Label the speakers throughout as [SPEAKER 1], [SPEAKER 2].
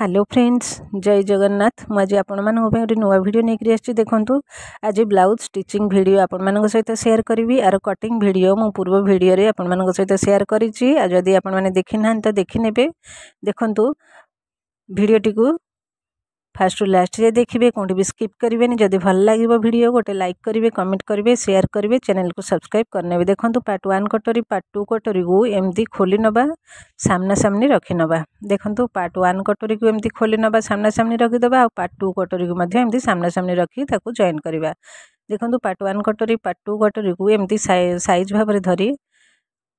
[SPEAKER 1] hello friends जय जगन्नाथ मुझे आपण मैं गोटे नुआ भिड नहीं आज देखूँ आज ब्लाउज स्टिचिंग भिड आपण सहित सेयार करी आर कटिंग भिड मो पूर्व भिडियो आपण सहित सेयार करी आदि आपने देखी ना तो देखने देखु भिडटी को फास्ट टू लास्ट जाए देखिए कौन भी स्कीप करेंगे जब भल लगे भिड गोटे लाइक करेंगे कमेंट करेंगे सेयार करेंगे चैनल को सब्सक्राइब करने भी देखो पार्ट व्वान कटोरी पार्ट टू कटोरी को एमती खोली ना सामना सामनी रखी ना देखो पार्ट व्वान कटोरी को एमती खोली ना सामना सामनी रखीद पार्ट टू कटोरी कोमती सामना सामनी रखी जइन करवा देखो पार्ट व्वान कटोरी पार्ट टू कटोरी को एमती सैज भाव में धरी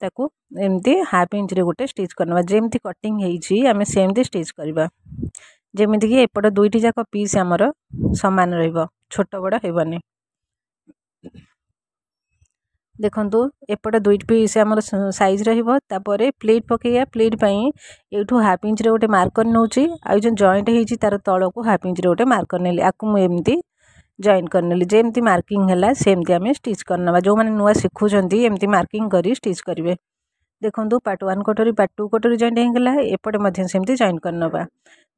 [SPEAKER 1] ताको एमती हाफ इंच रे गोटे स्टिच करवा जमी कटिंग होमें सेमती स्टिच करवा ଯେମିତିକି ଏପଟ ଦୁଇଟି ଯାକ ପିସ୍ ଆମର ସମାନ ରହିବ ଛୋଟ ବଡ଼ ହେବନି ଦେଖନ୍ତୁ ଏପଟ ଦୁଇ ପିସ୍ ଆମର ସାଇଜ୍ ରହିବ ତାପରେ ପ୍ଲେଟ୍ ପକାଇବା ପ୍ଲେଟ୍ ପାଇଁ ଏଇଠୁ ହାଫ୍ ଇଞ୍ଚରେ ଗୋଟେ ମାର୍କର୍ ନେଉଛି ଆଉ ଯେଉଁ ଜଏଣ୍ଟ ହେଇଛି ତା'ର ତଳକୁ ହାଫ୍ ଇଞ୍ଚରେ ଗୋଟେ ମାର୍କର୍ ନେଲି ଆକୁ ମୁଁ ଏମିତି ଜଏଣ୍ଟ କରିନେଲି ଯେମିତି ମାର୍କିଂ ହେଲା ସେମିତି ଆମେ ଷ୍ଟିଚ୍ କରିନେବା ଯେଉଁମାନେ ନୂଆ ଶିଖୁଛନ୍ତି ଏମିତି ମାର୍କିଂ କରି ଷ୍ଟିଚ୍ କରିବେ ଦେଖନ୍ତୁ ପାର୍ଟ ୱାନ୍ କଟୋରୀ ପାର୍ଟ ଟୁ କଟୋରୀ ଜଏଣ୍ଟ ହେଇଗଲା ଏପଟେ ମଧ୍ୟ ସେମିତି ଜଏଣ୍ଟ କରିନେବା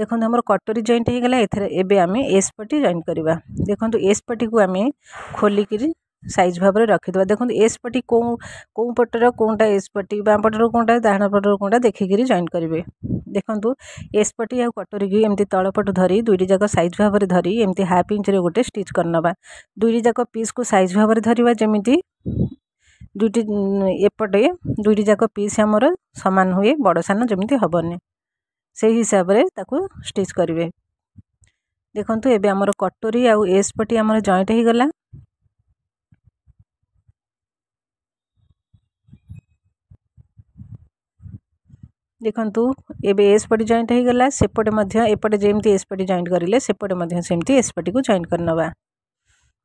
[SPEAKER 1] ଦେଖନ୍ତୁ ଆମର କଟୋରୀ ଜଏଣ୍ଟ ହେଇଗଲା ଏଥିରେ ଏବେ ଆମେ ଏସ୍ ପଟି ଜଏଣ୍ଟ କରିବା ଦେଖନ୍ତୁ ଏସ୍ ପଟିକୁ ଆମେ ଖୋଲିକିରି ସାଇଜ୍ ଭାବରେ ରଖିଦେବା ଦେଖନ୍ତୁ ଏସ୍ ପଟି କେଉଁ କେଉଁ ପଟର କେଉଁଟା ଏସ୍ ପଟି ବାମ ପଟରୁ କେଉଁଟା ଡାହାଣ ପଟରୁ କେଉଁଟା ଦେଖିକିରି ଜଏଣ୍ଟ କରିବେ ଦେଖନ୍ତୁ ଏସ୍ ପଟି ଆଉ କଟୋରୀକି ଏମିତି ତଳ ପଟୁ ଧରି ଦୁଇଟି ଯାକ ସାଇଜ୍ ଭାବରେ ଧରି ଏମିତି ହାଫ୍ ଇଞ୍ଚରେ ଗୋଟେ ଷ୍ଟିଚ୍ କରିନେବା ଦୁଇଟି ଯାକ ପିସ୍କୁ ସାଇଜ୍ ଭାବରେ ଧରିବା ଯେମିତି दुईट एपटे दुईट जाक पीस आमर सामान हुए बड़ सान जमी हेनी से हिसाब से स्टिच करेंगे देखु एवं आम कटोरी आउ एसपटी आम जॉन्ट हो गला देखु एवं एसपटी जॉन्ट हो गला सेपटे एपटे जमी एसपटी जॉन्ट करेंपटे सेमती एसपटी को जॉन्ट करना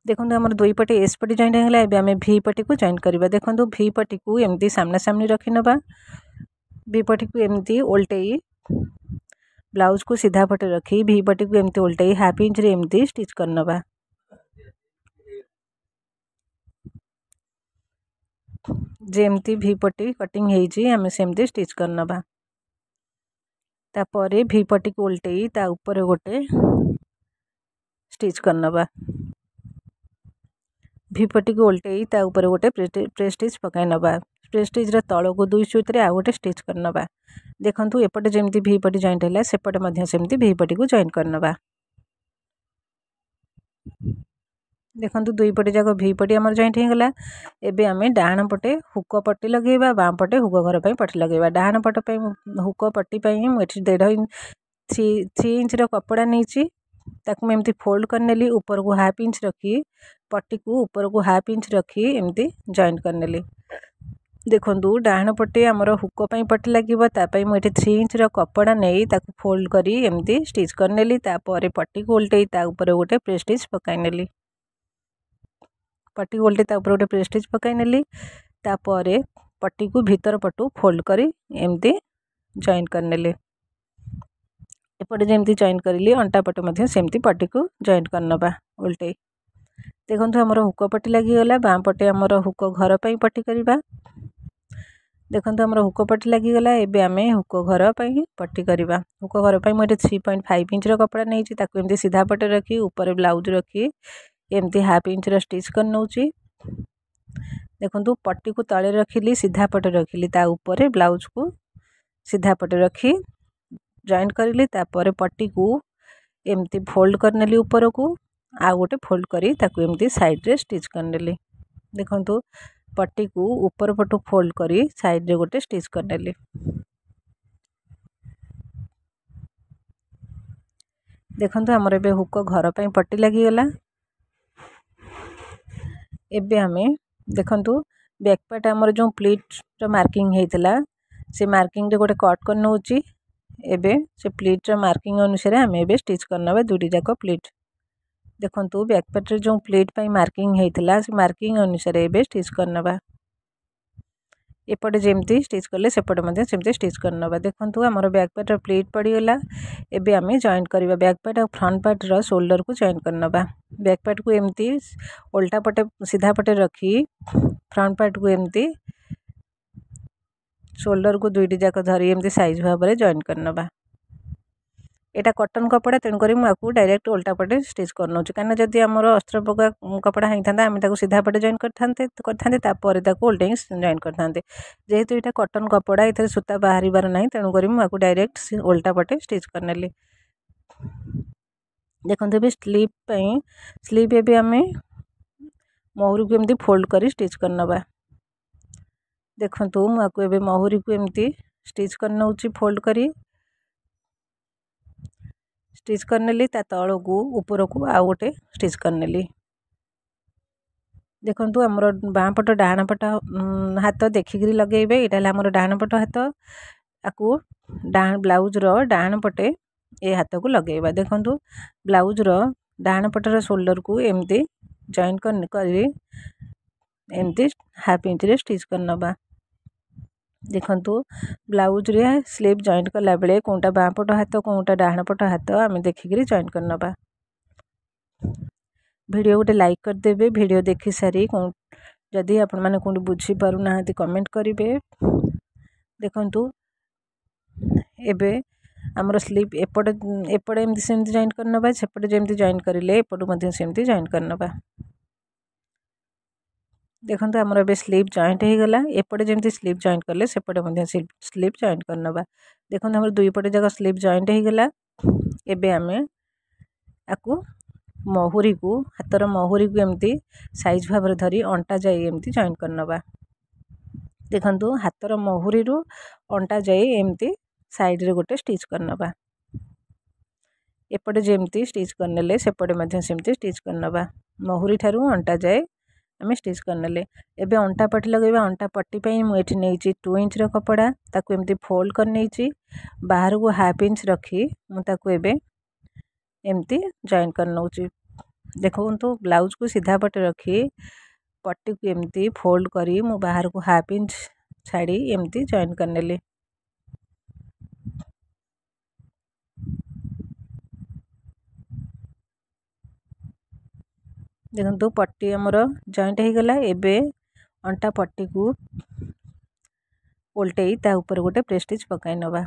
[SPEAKER 1] देखो आम दुईपटे एसपटे जॉन्ट होगा एवं आम भि पटी को जॉन्ट करवा देखो भि पटी को एमती सामना सामने रखी ना भिपटी को एमती ओल्टे ब्लाउज को सीधा पटे रखी भि पटी को एमती ओल्टे हाफ इंच रे एमती स्टिच कर ना जेमती भि पटी कटिंग आम सेमती स्टिच कर ना तापर भि पटी को ओल्टे गोटे स्टिच कर ना भिपटी को ओल्टे गोटे प्रेस्टिज पकई नवा प्रेस्टिज्र तल को दुई सुइतरे आउ गोटे स्टिच कर ना देखूँ एपटे जमी भिपट जॉन्ट है सेपटे सेमती भिपट को जॉन्ट कर ना देखु दुईपट जाक भिपटी आम जॉन्ट हो गला एवं आम डाण पटे हुक पट्टी लगे बाम पटे हुक घर पर पट्टी लगे डाण पट हुक पट्टी मुझे देढ़ थ्री इंच रपड़ा नहीं ताकि मुझे फोल्ड करनेली ऊपर को हाफ इंच रखी पट्टी को ऊपर को हाफ इंच रखी एमती जॉन्ट करनेली देखु डाण पटे आमर हुक पट्टी लगे तापी मुझे थ्री इंच रपड़ा नहीं फोल्ड करमती स्टिच करनेली पट्टी को ओल्टई तापर गोटे प्रेस्टिज पकईनेली पट्टी ओल्टे गोटे प्रेस्टिज पकईनेली पट्टी को भीतर पटु फोल्ड करी एमती जॉन्ट करनेली ଏପଟେ ଯେମିତି ଜଏଣ୍ଟ କରିଲି ଅଣ୍ଟା ପଟେ ମଧ୍ୟ ସେମିତି ପଟିକୁ ଜଏଣ୍ଟ କରିନେବା ଓଲଟେଇ ଦେଖନ୍ତୁ ଆମର ହୁକ ପଟି ଲାଗିଗଲା ବାଁ ପଟେ ଆମର ହୁକ ଘର ପାଇଁ ପଟି କରିବା ଦେଖନ୍ତୁ ଆମର ହୁକ ପଟି ଲାଗିଗଲା ଏବେ ଆମେ ହୁକ ଘର ପାଇଁ ପଟି କରିବା ହୁକ ଘର ପାଇଁ ମୁଁ ଏଠି ଥ୍ରୀ ପଏଣ୍ଟ ଫାଇଭ୍ ଇଞ୍ଚର କପଡ଼ା ନେଇଛି ତାକୁ ଏମିତି ସିଧା ପଟେ ରଖି ଉପରେ ବ୍ଲାଉଜ୍ ରଖି ଏମିତି ହାଫ୍ ଇଞ୍ଚର ଷ୍ଟିଚ୍ କରି ନେଉଛି ଦେଖନ୍ତୁ ପଟିକୁ ତଳେ ରଖିଲି ସିଧା ପଟେ ରଖିଲି ତା ଉପରେ ବ୍ଲାଉଜ୍କୁ ସିଧା ପଟେ ରଖି ଜଏଣ୍ଟ କରିଲି ତାପରେ ପଟିକୁ ଏମିତି ଫୋଲ୍ଡ କରିନେଲି ଉପରକୁ ଆଉ ଗୋଟେ ଫୋଲ୍ଡ କରି ତାକୁ ଏମିତି ସାଇଡ଼୍ରେ ଷ୍ଟିଚ୍ କରିନେଲି ଦେଖନ୍ତୁ ପଟିକୁ ଉପର ପଟୁ ଫୋଲ୍ଡ କରି ସାଇଡ଼୍ରେ ଗୋଟେ ଷ୍ଟିଚ୍ କରିନେଲି ଦେଖନ୍ତୁ ଆମର ଏବେ ହୁକ ଘର ପାଇଁ ପଟି ଲାଗିଗଲା ଏବେ ଆମେ ଦେଖନ୍ତୁ ବ୍ୟାକ୍ ପାର୍ଟ ଆମର ଯେଉଁ ପ୍ଲିଟ୍ର ମାର୍କିଂ ହେଇଥିଲା ସେ ମାର୍କିଂରେ ଗୋଟେ କଟ୍ କରି ନେଉଛି एबे से प्लेट्र मार्किंग अनुसार आम ए स्च कर ना दुईटाक प्लेट देखू बैकपैटर जो प्लीट पर मार्किंग होता से मार्किंग अनुसार एवं स्टिच कर ना एपटे जमी स्टिच कले सेपटे स्टिच कर ना देखो आमर पार्टर प्लेट पड़गला एवं आम जॉन्ट करवा पार्ट आ फ्रंट पार्टर सोल्डर को जॉन्ट कर ना बैक पार्ट को एमती ओल्टा पटे सीधा पटे रखी फ्रंट पार्ट को एमती सोल्डर को दुईट जाक धरी एम सैज भाव में जॉन करना यहाँ कटन कपड़ा तेणुक डायरेक्ट उल्टापटे स्टिच कर नौ कहीं जब आम अस्त्र पका कपड़ा हाई था आम सीधापटे जॉन करते करते जॉन करते जेहेतु यहाँ कटन कपड़ा ये सूता बाहर बार ना तेणुक मुझे डायरेक्ट उल्टापटे स्टिच कर नी देखते भी स्लीप स्लीप ये आम मऊर को फोल्ड कर स्टिच कर करना ଦେଖନ୍ତୁ ମୁଁ ଆକୁ ଏବେ ମହୁରୀକୁ ଏମିତି ଷ୍ଟିଚ୍ କରି ନେଉଛି ଫୋଲ୍ଡ କରି ଷ୍ଟିଚ୍ କରିନେଲି ତା ତଳକୁ ଉପରକୁ ଆଉ ଗୋଟେ ଷ୍ଟିଚ୍ କରିନେଲି ଦେଖନ୍ତୁ ଆମର ବାଁ ପଟ ଡାହାଣ ପଟ ହାତ ଦେଖିକିରି ଲଗେଇବେ ଏଇଟା ହେଲା ଆମର ଡାହାଣ ପଟ ହାତ ଆକୁ ଡାହାଣ ବ୍ଲାଉଜ୍ର ଡାହାଣ ପଟେ ଏ ହାତକୁ ଲଗେଇବା ଦେଖନ୍ତୁ ବ୍ଲାଉଜ୍ର ଡାହାଣ ପଟର ସୋଲ୍ଡର୍କୁ ଏମିତି ଜଏନ୍ କରି ଏମିତି हाफ इंच स्टिच कर नवा देखु ब्लाउज रे स्लीव जॉइंट कला बेले कौटा बाँपट हाथ कौटा पट हाथ आम देखिकी जॉइंट कर नवा भिड गोटे लाइक करदे भिड देखि सारी जदि आप बुझी पार ना कमेंट करेंगे देखु एवं आमर स्लीप एपटे एपटे एमती सेमती जॉइंट कर नवा सेपटे जमी जॉइंट करेंगे एपटू सेमती जॉइंट कर नवा ଦେଖନ୍ତୁ ଆମର ଏବେ ସ୍ଲିପ୍ ଜଏଣ୍ଟ ହେଇଗଲା ଏପଟେ ଯେମିତି ସ୍ଲିପ୍ ଜଏଣ୍ଟ କଲେ ସେପଟେ ମଧ୍ୟ ସ୍ଲିପ୍ ଜଏଣ୍ଟ କରିନେବା ଦେଖନ୍ତୁ ଆମର ଦୁଇପଟେ ଯାକ ସ୍ଲିପ୍ ଜଏଣ୍ଟ ହେଇଗଲା ଏବେ ଆମେ ଆକୁ ମହୁରୀକୁ ହାତର ମହୁରୀକୁ ଏମିତି ସାଇଜ୍ ଭାବରେ ଧରି ଅଣ୍ଟା ଯାଇ ଏମିତି ଜଏଣ୍ଟ କରିନେବା ଦେଖନ୍ତୁ ହାତର ମହୁରୀରୁ ଅଣ୍ଟା ଯାଇ ଏମିତି ସାଇଡ଼୍ରେ ଗୋଟେ ଷ୍ଟିଚ୍ କରିନେବା ଏପଟେ ଯେମିତି ଷ୍ଟିଚ୍ କରିନେଲେ ସେପଟେ ମଧ୍ୟ ସେମିତି ଷ୍ଟିଚ୍ କରିନେବା ମହୁରୀ ଠାରୁ ଅଣ୍ଟା ଯାଏ आम स्टिच करे एवं अंटापटी लगे पट्टी मुझे नहीं टू इंच रपड़ा ताकूम फोल्ड कर बाहर को हाफ इंच रखी मुझे एमती जॉन कर देखु ब्लाउज को सीधा पटे रखी पट्टी को एमती फोल्ड कर बाहर को हाफ इंच छाड़ी एमती जॉन करने ली ଦେଖନ୍ତୁ ପଟି ଆମର ଜଏଣ୍ଟ ହେଇଗଲା ଏବେ ଅଣ୍ଟା ପଟିକୁ ଓଲଟେଇ ତା ଉପରେ ଗୋଟେ ପ୍ରେସ୍ଟିଜ୍ ପକାଇ ନେବା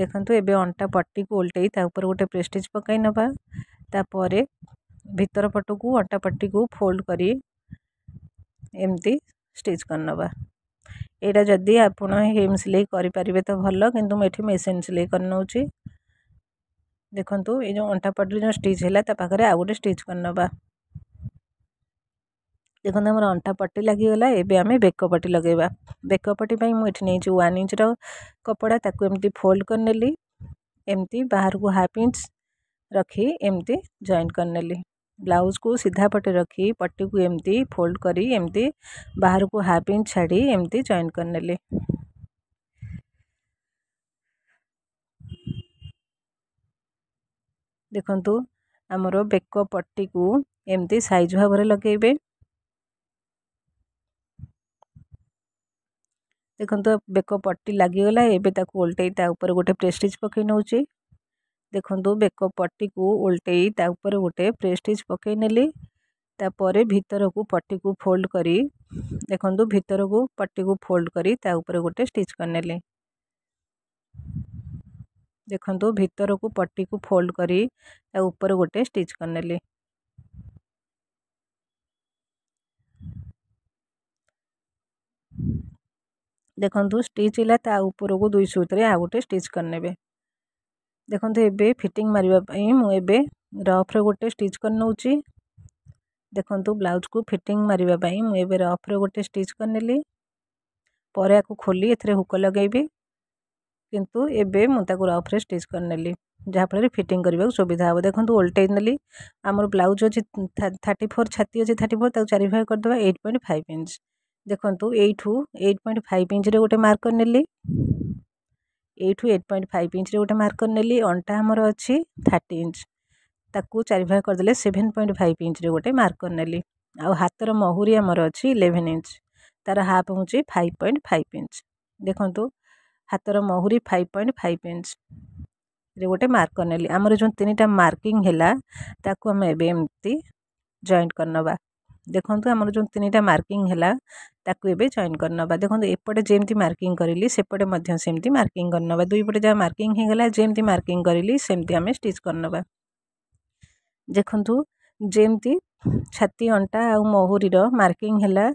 [SPEAKER 1] ଦେଖନ୍ତୁ ଏବେ ଅଣ୍ଟା ପଟିକୁ ଓଲଟେଇ ତା ଉପରେ ଗୋଟେ ପ୍ରେସ୍ଟିଜ୍ ପକାଇ ନେବା ତାପରେ ଭିତର ପଟକୁ ଅଣ୍ଟା ପଟିକୁ ଫୋଲ୍ଡ କରି ଏମିତି ଷ୍ଟିଚ୍ କରିନେବା ଏଇଟା ଯଦି ଆପଣ ହେମ୍ ସିଲେଇ କରିପାରିବେ ତ ଭଲ କିନ୍ତୁ ମୁଁ ଏଠି ମେସିନ୍ ସିଲେଇ କରିନେଉଛି ଦେଖନ୍ତୁ ଏଇ ଯେଉଁ ଅଣ୍ଟା ପଟରେ ଯେଉଁ ଷ୍ଟିଚ୍ ହେଲା ତା ପାଖରେ ଆଉ ଗୋଟେ ଷ୍ଟିଚ୍ କରିନେବା ଦେଖନ୍ତୁ ଆମର ଅଣ୍ଟା ପଟି ଲାଗିଗଲା ଏବେ ଆମେ ବେକ ପଟି ଲଗାଇବା ବେକ ପଟି ପାଇଁ ମୁଁ ଏଠି ନେଇଛି ୱାନ୍ ଇଞ୍ଚର କପଡ଼ା ତାକୁ ଏମିତି ଫୋଲ୍ଡ କରିନେଲି ଏମିତି ବାହାରକୁ ହାଫ୍ ଇଞ୍ଚ ରଖି ଏମିତି ଜଏଣ୍ଟ କରିନେଲି ବ୍ଲାଉଜ୍କୁ ସିଧା ପଟେ ରଖି ପଟିକୁ ଏମିତି ଫୋଲ୍ଡ କରି ଏମିତି ବାହାରକୁ ହାଫ୍ ଇଞ୍ଚ ଛାଡ଼ି ଏମିତି ଜଏଣ୍ଟ କରିନେଲି ଦେଖନ୍ତୁ ଆମର ବେକ ପଟିକୁ ଏମିତି ସାଇଜ୍ ଭାବରେ ଲଗାଇବେ ଦେଖନ୍ତୁ ବେକ ପଟି ଲାଗିଗଲା ଏବେ ତାକୁ ଓଲଟେଇ ତା ଉପରେ ଗୋଟେ ପ୍ରେଷ୍ଟିଜ୍ ପକାଇ ନେଉଛି ଦେଖନ୍ତୁ ବେକ ପଟିକୁ ଓଲଟେଇ ତା ଉପରେ ଗୋଟେ ପ୍ରେଷ୍ଟିଜ୍ ପକାଇ ନେଲି ତାପରେ ଭିତରକୁ ପଟିକୁ ଫୋଲ୍ଡ କରି ଦେଖନ୍ତୁ ଭିତରକୁ ପଟିକୁ ଫୋଲ୍ଡ କରି ତା ଉପରେ ଗୋଟେ ଷ୍ଟିଚ୍ କରିନେଲି देखु भितर को पट्टी को फोल्ड कर गोटे स्टिच कर देखु स्टिच है तापर को दुई सूत्र आ गए स्टिच कर ने देखते ए फिटिंग मारे मुझे रफ्रे गोटे स्टिच कर नौ देखु ब्लाउज को फिटिंग मारे मुझे रफ्रे गोटे स्टिच कर नी पर खोली एथेर हुक लगेबी କିନ୍ତୁ ଏବେ ମୁଁ ତାକୁ ରଫ୍ରେ ଷ୍ଟିଚ୍ କରିନେଲି ଯାହାଫଳରେ ଫିଟିଂ କରିବାକୁ ସୁବିଧା ହେବ ଦେଖନ୍ତୁ ଓଲଟେଇ ନେଲି ଆମର ବ୍ଲାଉଜ୍ ଅଛି ଥାର୍ଟି ଫୋର୍ ଛାତି ଅଛି ଥାର୍ଟି ଫୋର୍ ତାକୁ ଚାରି ଭାଗ କରିଦେବା ଏଇଟ୍ ପଏଣ୍ଟ ଫାଇଭ୍ ଇଞ୍ଚ ଦେଖନ୍ତୁ ଏଇଠୁ ଏଇଟ୍ ପଏଣ୍ଟ ଫାଇଭ୍ ଇଞ୍ଚରେ ଗୋଟେ ମାର୍କ କରିନେଲି ଏଇଠୁ ଏଇଟ୍ ପଏଣ୍ଟ ଫାଇଭ୍ ଇଞ୍ଚରେ ଗୋଟେ ମାର୍କ କରିନେଲି ଅଣ୍ଟା ଆମର ଅଛି ଥାର୍ଟି ଇଞ୍ଚ ତାକୁ ଚାରି ଭାଗ କରିଦେଲେ ସେଭେନ୍ ପଏଣ୍ଟ ଫାଇଭ୍ ଇଞ୍ଚରେ ଗୋଟେ ମାର୍କ କରିନେଲି ଆଉ ହାତର ମହୁରି ଆମର ଅଛି ଇଲେଭେନ୍ ଇଞ୍ଚ ତା'ର ହାଫ୍ ହେଉଛି ଫାଇଭ୍ ପଏଣ୍ଟ ଫାଇଭ୍ ଇଞ୍ଚ ଦେଖନ୍ତୁ ହାତର ମହୁରୀ ଫାଇଭ୍ ପଏଣ୍ଟ ଫାଇଭ୍ ଇଞ୍ଚରେ ଗୋଟେ ମାର୍କ ନେଲି ଆମର ଯେଉଁ ତିନିଟା ମାର୍କିଂ ହେଲା ତାକୁ ଆମେ ଏବେ ଏମିତି ଜଏଣ୍ଟ କରିନେବା ଦେଖନ୍ତୁ ଆମର ଯେଉଁ ତିନିଟା ମାର୍କିଂ ହେଲା ତାକୁ ଏବେ ଜଏନ୍ କରିନେବା ଦେଖନ୍ତୁ ଏପଟେ ଯେମିତି ମାର୍କିଂ କରିଲି ସେପଟେ ମଧ୍ୟ ସେମିତି ମାର୍କିଂ କରିନେବା ଦୁଇପଟେ ଯାହା ମାର୍କିଂ ହେଇଗଲା ଯେମିତି ମାର୍କିଂ କରିଲି ସେମିତି ଆମେ ଷ୍ଟିଚ୍ କରିନେବା ଦେଖନ୍ତୁ ଯେମିତି ଛାତି ଅଣ୍ଟା ଆଉ ମହୁରୀର ମାର୍କିଂ ହେଲା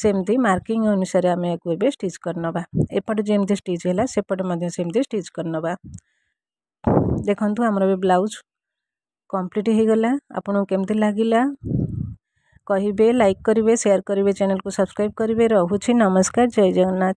[SPEAKER 1] ସେମିତି ମାର୍କିଂ ଅନୁସାରେ ଆମେ ୟାକୁ ଏବେ ଷ୍ଟିଚ୍ କରିନେବା ଏପଟେ ଯେମିତି ଷ୍ଟିଚ୍ ହେଲା ସେପଟେ ମଧ୍ୟ ସେମିତି ଷ୍ଟିଚ୍ କରିନେବା ଦେଖନ୍ତୁ ଆମର ଏବେ ବ୍ଲାଉଜ୍ କମ୍ପ୍ଲିଟ୍ ହୋଇଗଲା ଆପଣଙ୍କୁ କେମିତି ଲାଗିଲା କହିବେ ଲାଇକ୍ କରିବେ ସେୟାର୍ କରିବେ ଚ୍ୟାନେଲ୍କୁ ସବସ୍କ୍ରାଇବ୍ କରିବେ ରହୁଛି ନମସ୍କାର ଜୟ ଜଗନ୍ନାଥ